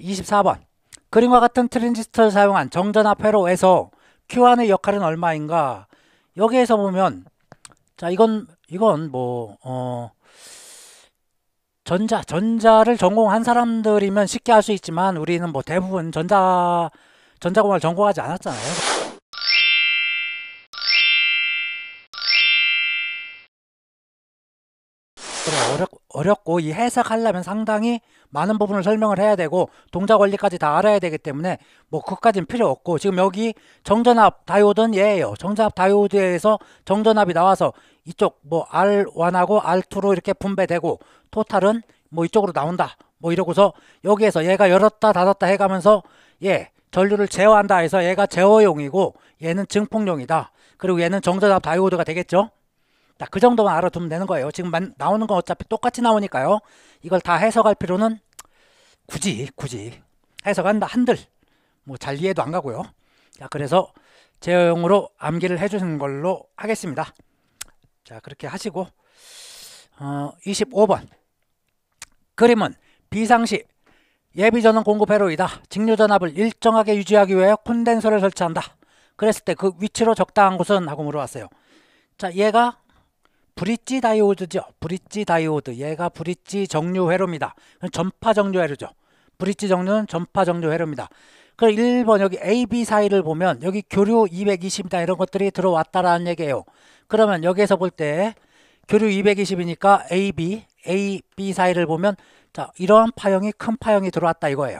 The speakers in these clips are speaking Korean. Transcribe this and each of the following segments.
24번 그림과 같은 트랜지스터를 사용한 정전화 회로에서 Q1의 역할은 얼마인가 여기에서 보면 자 이건 이건 뭐 어, 전자 전자를 전공한 사람들이면 쉽게 할 수 있지만 우리는 뭐 대부분 전자 전자공학을 전공하지 않았잖아요. 어렵, 어렵고 이 해석하려면 상당히 많은 부분을 설명을 해야 되고 동작 원리까지 다 알아야 되기 때문에 뭐 그까진 필요 없고 지금 여기 정전압 다이오드는 얘예요. 정전압 다이오드에서 정전압이 나와서 이쪽 뭐 R1하고 R2로 이렇게 분배되고 토탈은 뭐 이쪽으로 나온다. 뭐 이러고서 여기에서 얘가 열었다 닫았다 해가면서 예 전류를 제어한다 해서 얘가 제어용이고 얘는 증폭용이다. 그리고 얘는 정전압 다이오드가 되겠죠. 자, 그 정도만 알아두면 되는 거예요. 지금 만, 나오는 건 어차피 똑같이 나오니까요. 이걸 다 해석할 필요는 굳이 굳이 해석한다 한들 뭐 잘 이해도 안 가고요. 자, 그래서 제어용으로 암기를 해주는 걸로 하겠습니다. 자, 그렇게 하시고 어, 25번 그림은 비상시 예비전원 공급 회로이다. 직류전압을 일정하게 유지하기 위해 콘덴서를 설치한다. 그랬을 때 그 위치로 적당한 곳은 하고 물어봤어요. 자, 얘가 브릿지 다이오드죠. 브릿지 다이오드. 얘가 브릿지 정류 회로입니다. 전파 정류 회로죠. 브릿지 정류는 전파 정류 회로입니다. 그 1번 여기 AB 사이를 보면 여기 교류 220이다 이런 것들이 들어왔다라는 얘기예요. 그러면 여기에서 볼 때 교류 220이니까 AB, AB 사이를 보면 자 이러한 파형이 큰 파형이 들어왔다 이거예요.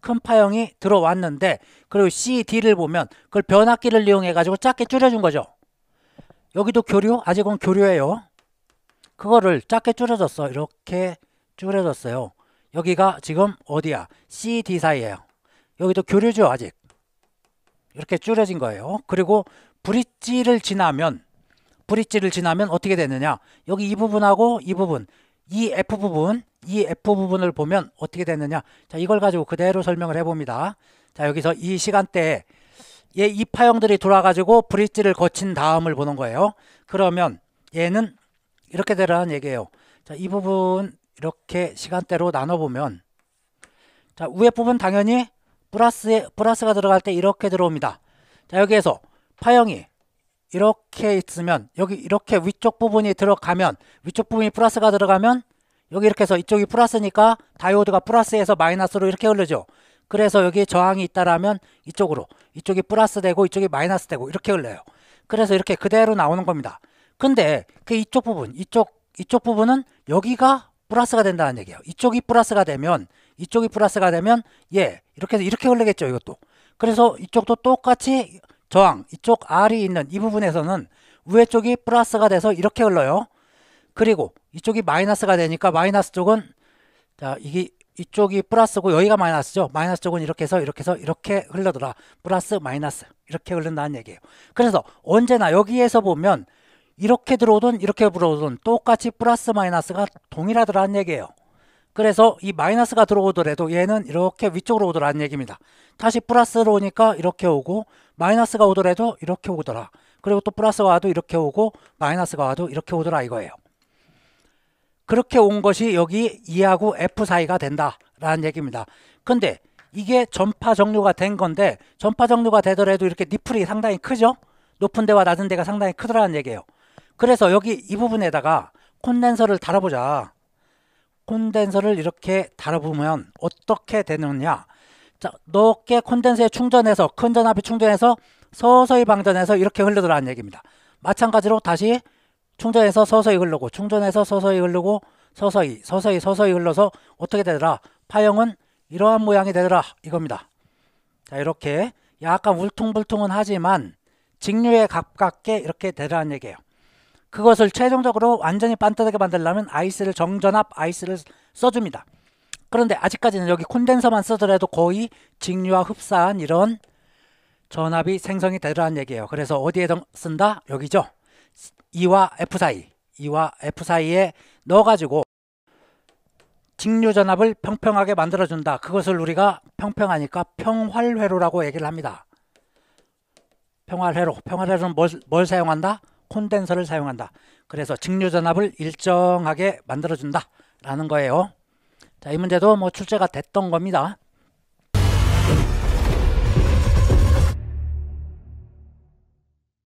큰 파형이 들어왔는데 그리고 CD를 보면 그걸 변압기를 이용해 가지고 작게 줄여준 거죠. 여기도 교류? 아직은 교류예요. 그거를 작게 줄여줬어. 이렇게 줄여줬어요. 여기가 지금 어디야? C, D 사이에요 여기도 교류죠 아직. 이렇게 줄여진 거예요. 그리고 브릿지를 지나면 브릿지를 지나면 어떻게 되느냐? 여기 이 부분하고 이 부분, 이 F 부분, 이 F 부분을 보면 어떻게 되느냐? 자, 이걸 가지고 그대로 설명을 해봅니다. 자, 여기서 이 시간대에 얘이 파형들이 돌아가지고 브릿지를 거친 다음을 보는 거예요. 그러면 얘는 이렇게 되라는 얘기예요. 자, 이 부분 이렇게 시간대로 나눠보면 자, 위에 부분 당연히 플러스에 플러스가 들어갈 때 이렇게 들어옵니다. 자, 여기에서 파형이 이렇게 있으면 여기 이렇게 위쪽 부분이 들어가면 위쪽 부분이 플러스가 들어가면 여기 이렇게 해서 이쪽이 플러스니까 다이오드가 플러스에서 마이너스로 이렇게 흐르죠. 그래서 여기 저항이 있다라면 이쪽으로 이쪽이 플러스 되고 이쪽이 마이너스 되고 이렇게 흘러요. 그래서 이렇게 그대로 나오는 겁니다. 근데 그 이쪽 부분, 이쪽 이쪽 부분은 여기가 플러스가 된다는 얘기예요. 이쪽이 플러스가 되면 이쪽이 플러스가 되면 예 이렇게 해서 이렇게 흘러겠죠 이것도. 그래서 이쪽도 똑같이 저항 이쪽 R이 있는 이 부분에서는 위에 쪽이 플러스가 돼서 이렇게 흘러요. 그리고 이쪽이 마이너스가 되니까 마이너스 쪽은 자 이게 이쪽이 플러스고 여기가 마이너스죠. 마이너스 쪽은 이렇게 해서 이렇게 해서 이렇게 흘러들어. 플러스 마이너스 이렇게 흘른다는 얘기예요. 그래서 언제나 여기에서 보면 이렇게 들어오든 이렇게 들어오든 똑같이 플러스 마이너스가 동일하더라는 얘기예요. 그래서 이 마이너스가 들어오더라도 얘는 이렇게 위쪽으로 오더라는 얘기입니다. 다시 플러스로 오니까 이렇게 오고 마이너스가 오더라도 이렇게 오더라. 그리고 또 플러스가 와도 이렇게 오고 마이너스가 와도 이렇게 오더라 이거예요. 그렇게 온 것이 여기 E하고 F 사이가 된다라는 얘기입니다. 근데 이게 전파 정류가 된 건데 전파 정류가 되더라도 이렇게 니플이 상당히 크죠? 높은 데와 낮은 데가 상당히 크더라는 얘기예요. 그래서 여기 이 부분에다가 콘덴서를 달아보자. 콘덴서를 이렇게 달아보면 어떻게 되느냐. 자, 넓게 콘덴서에 충전해서 큰전압에 충전해서 서서히 방전해서 이렇게 흘러들어가는 얘기입니다. 마찬가지로 다시 충전해서 서서히 흐르고 충전해서 서서히 흐르고 서서히 서서히 서서히 흘러서 어떻게 되더라? 파형은 이러한 모양이 되더라 이겁니다. 자 이렇게 약간 울퉁불퉁은 하지만 직류에 가깝게 이렇게 되라는 얘기예요. 그것을 최종적으로 완전히 반듯하게 만들려면 아이스를 정전압 아이스를 써줍니다. 그런데 아직까지는 여기 콘덴서만 쓰더라도 거의 직류와 흡사한 이런 전압이 생성이 되라는 얘기예요. 그래서 어디에 쓴다? 여기죠. E와 F 사이, E와 F 사이에 넣어가지고 직류전압을 평평하게 만들어준다. 그것을 우리가 평평하니까 평활회로라고 얘기를 합니다. 평활회로, 평활회로는 뭘, 뭘 사용한다? 콘덴서를 사용한다. 그래서 직류전압을 일정하게 만들어준다. 라는 거예요. 자, 이 문제도 뭐 출제가 됐던 겁니다.